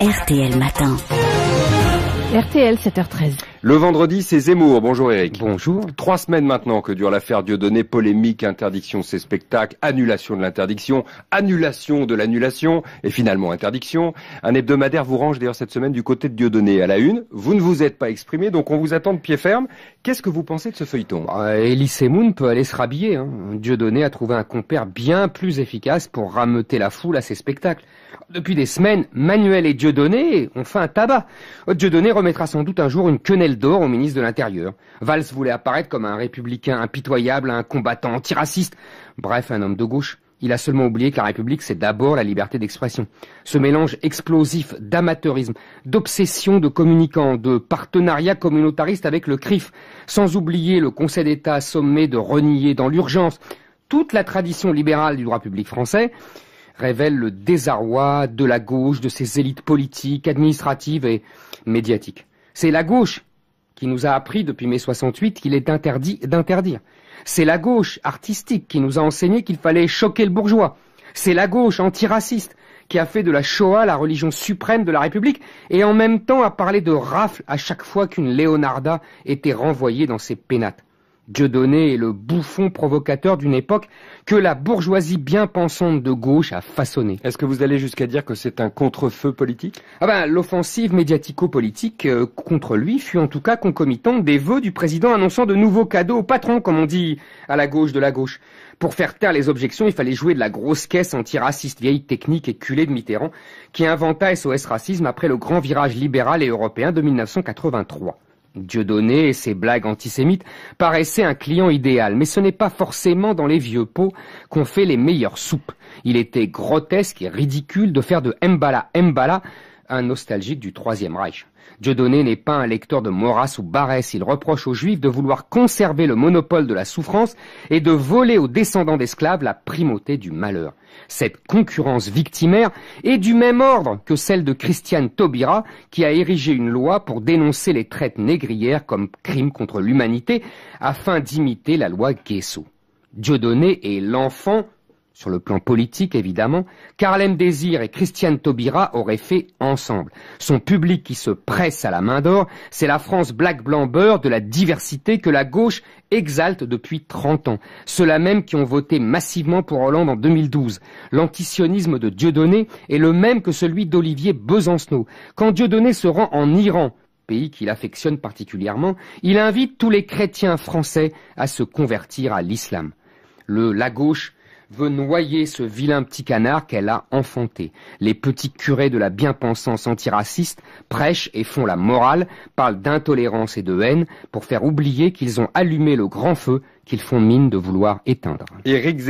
RTL Matin. RTL 7h13. Le vendredi, c'est Zemmour. Bonjour Eric. Bonjour. Trois semaines maintenant que dure l'affaire Dieudonné, polémique, interdiction de ses spectacles, annulation de l'interdiction, annulation de l'annulation et finalement interdiction. Un hebdomadaire vous range d'ailleurs cette semaine du côté de Dieudonné à la une. Vous ne vous êtes pas exprimé, donc on vous attend de pied ferme. Qu'est-ce que vous pensez de ce feuilleton euh, ah, Elise Moon peut aller se rhabiller. Hein. Dieudonné a trouvé un compère bien plus efficace pour rameuter la foule à ses spectacles. Depuis des semaines, Manuel et Dieudonné ont fait un tabac. Dieudonné remettra sans doute un jour une quenelle au ministre de l'Intérieur. Valls voulait apparaître comme un républicain impitoyable, un combattant antiraciste, bref, un homme de gauche. Il a seulement oublié que la République, c'est d'abord la liberté d'expression. Ce mélange explosif d'amateurisme, d'obsession de communicants, de partenariat communautariste avec le CRIF, sans oublier le Conseil d'État sommé de renier dans l'urgence toute la tradition libérale du droit public français, révèle le désarroi de la gauche, de ses élites politiques, administratives et médiatiques. C'est la gauche qui nous a appris depuis mai 68 qu'il est interdit d'interdire. C'est la gauche artistique qui nous a enseigné qu'il fallait choquer le bourgeois. C'est la gauche antiraciste qui a fait de la Shoah la religion suprême de la République et en même temps a parlé de rafle à chaque fois qu'une Leonarda était renvoyée dans ses pénates. Dieudonné est le bouffon provocateur d'une époque que la bourgeoisie bien pensante de gauche a façonné. Est-ce que vous allez jusqu'à dire que c'est un contre-feu politique Ah ben, l'offensive médiatico-politique euh, contre lui fut en tout cas concomitante des vœux du président annonçant de nouveaux cadeaux au patron, comme on dit à la gauche de la gauche. Pour faire taire les objections, il fallait jouer de la grosse caisse antiraciste, vieille technique et culée de Mitterrand, qui inventa SOS Racisme après le grand virage libéral et européen de 1983. Dieudonné et ses blagues antisémites paraissaient un client idéal, mais ce n'est pas forcément dans les vieux pots qu'on fait les meilleures soupes. Il était grotesque et ridicule de faire de Mbala Mbala un nostalgique du Troisième Reich. Dieudonné n'est pas un lecteur de Maurras ou Barès. Il reproche aux Juifs de vouloir conserver le monopole de la souffrance et de voler aux descendants d'esclaves la primauté du malheur. Cette concurrence victimaire est du même ordre que celle de Christiane Taubira, qui a érigé une loi pour dénoncer les traites négrières comme crime contre l'humanité, afin d'imiter la loi Guesso. Dieudonné est l'enfant sur le plan politique évidemment, Carlem Désir et Christiane Taubira auraient fait ensemble. Son public qui se presse à la main d'or, c'est la France black-blanc-beurre de la diversité que la gauche exalte depuis 30 ans. Ceux-là même qui ont voté massivement pour Hollande en 2012. L'antisionisme de Dieudonné est le même que celui d'Olivier Besancenot. Quand Dieudonné se rend en Iran, pays qu'il affectionne particulièrement, il invite tous les chrétiens français à se convertir à l'islam. Le la gauche veut noyer ce vilain petit canard qu'elle a enfanté. Les petits curés de la bien-pensance antiraciste prêchent et font la morale, parlent d'intolérance et de haine pour faire oublier qu'ils ont allumé le grand feu qu'ils font mine de vouloir éteindre. Éric